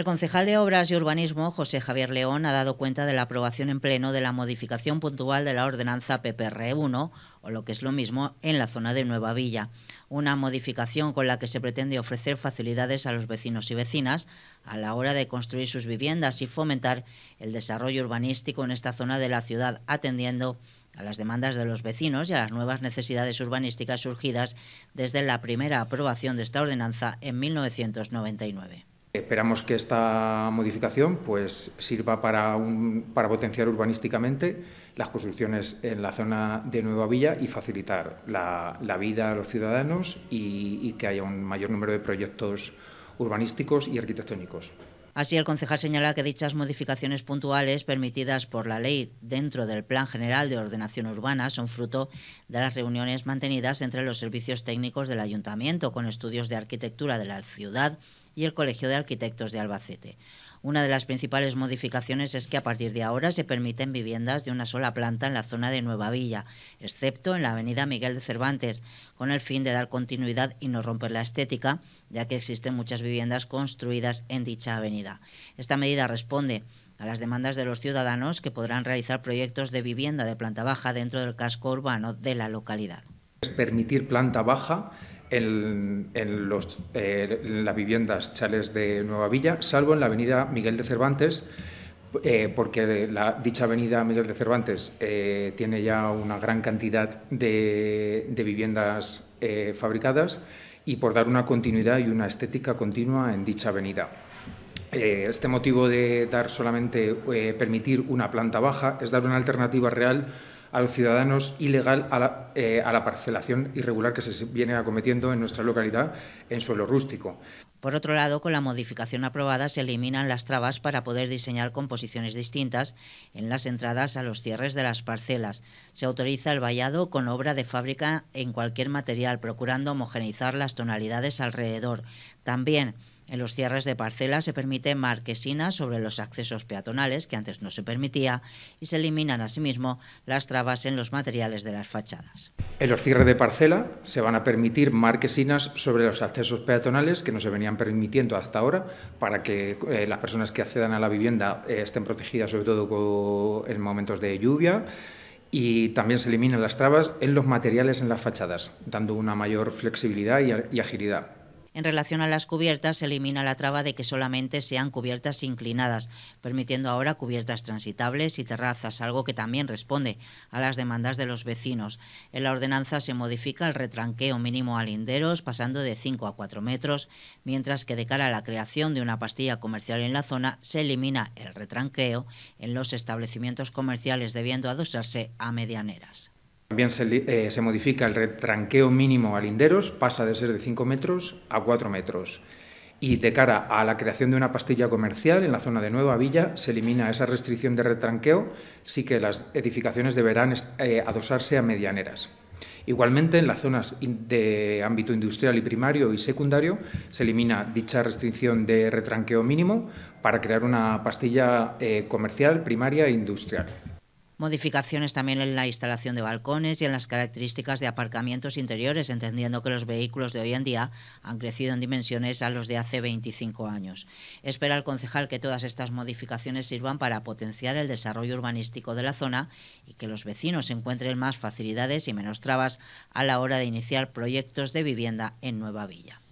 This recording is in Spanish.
El concejal de Obras y Urbanismo, José Javier León, ha dado cuenta de la aprobación en pleno de la modificación puntual de la ordenanza PPR1, o lo que es lo mismo, en la zona de Nueva Villa. Una modificación con la que se pretende ofrecer facilidades a los vecinos y vecinas a la hora de construir sus viviendas y fomentar el desarrollo urbanístico en esta zona de la ciudad, atendiendo a las demandas de los vecinos y a las nuevas necesidades urbanísticas surgidas desde la primera aprobación de esta ordenanza en 1999. Esperamos que esta modificación pues, sirva para, potenciar urbanísticamente las construcciones en la zona de Nueva Villa y facilitar la, vida a los ciudadanos y que haya un mayor número de proyectos urbanísticos y arquitectónicos. Así, el concejal señala que dichas modificaciones puntuales permitidas por la ley dentro del Plan General de Ordenación Urbana son fruto de las reuniones mantenidas entre los servicios técnicos del ayuntamiento con estudios de arquitectura de la ciudad y el Colegio de Arquitectos de Albacete. Una de las principales modificaciones es que a partir de ahora se permiten viviendas de una sola planta en la zona de Nueva Villa, excepto en la avenida Miguel de Cervantes, con el fin de dar continuidad y no romper la estética, ya que existen muchas viviendas construidas en dicha avenida. Esta medida responde a las demandas de los ciudadanos que podrán realizar proyectos de vivienda de planta baja dentro del casco urbano de la localidad. Es Permitir planta baja eh, en, las viviendas chales de Nueva Villa, salvo en la avenida Miguel de Cervantes, eh, porque la, dicha avenida Miguel de Cervantes eh, tiene ya una gran cantidad de, viviendas fabricadas y por dar una continuidad y una estética continua en dicha avenida. este motivo de dar solamente permitir una planta baja es dar una alternativa real a los ciudadanos ilegal a la, eh, parcelación irregular que se viene acometiendo en nuestra localidad en suelo rústico. Por otro lado, con la modificación aprobada se eliminan las trabas para poder diseñar composiciones distintas en las entradas a los cierres de las parcelas. Se autoriza el vallado con obra de fábrica en cualquier material, procurando homogeneizar las tonalidades alrededor. También en los cierres de parcela se permite marquesinas sobre los accesos peatonales que antes no se permitía y se eliminan asimismo las trabas en los materiales de las fachadas. En los cierres de parcela se van a permitir marquesinas sobre los accesos peatonales que no se venían permitiendo hasta ahora para que eh, las personas que accedan a la vivienda eh, estén protegidas sobre todo en momentos de lluvia y también se eliminan las trabas en los materiales en las fachadas, dando una mayor flexibilidad y agilidad. En relación a las cubiertas, se elimina la traba de que solamente sean cubiertas inclinadas, permitiendo ahora cubiertas transitables y terrazas, algo que también responde a las demandas de los vecinos. En la ordenanza se modifica el retranqueo mínimo a linderos, pasando de 5 a 4 metros, mientras que de cara a la creación de una pastilla comercial en la zona, se elimina el retranqueo en los establecimientos comerciales, debiendo adosarse a medianeras. También eh, se, modifica el retranqueo mínimo a linderos, pasa de ser de 5 metros a 4 metros. Y de cara a la creación de una pastilla comercial en la zona de Nueva Villa, se elimina esa restricción de retranqueo, sí que las edificaciones deberán eh, adosarse a medianeras. Igualmente, en las zonas de ámbito industrial y primario y secundario, se elimina dicha restricción de retranqueo mínimo para crear una pastilla eh, comercial, primaria e industrial. Modificaciones también en la instalación de balcones y en las características de aparcamientos interiores, entendiendo que los vehículos de hoy en día han crecido en dimensiones a los de hace 25 años. Espera el concejal que todas estas modificaciones sirvan para potenciar el desarrollo urbanístico de la zona y que los vecinos encuentren más facilidades y menos trabas a la hora de iniciar proyectos de vivienda en Nueva Villa.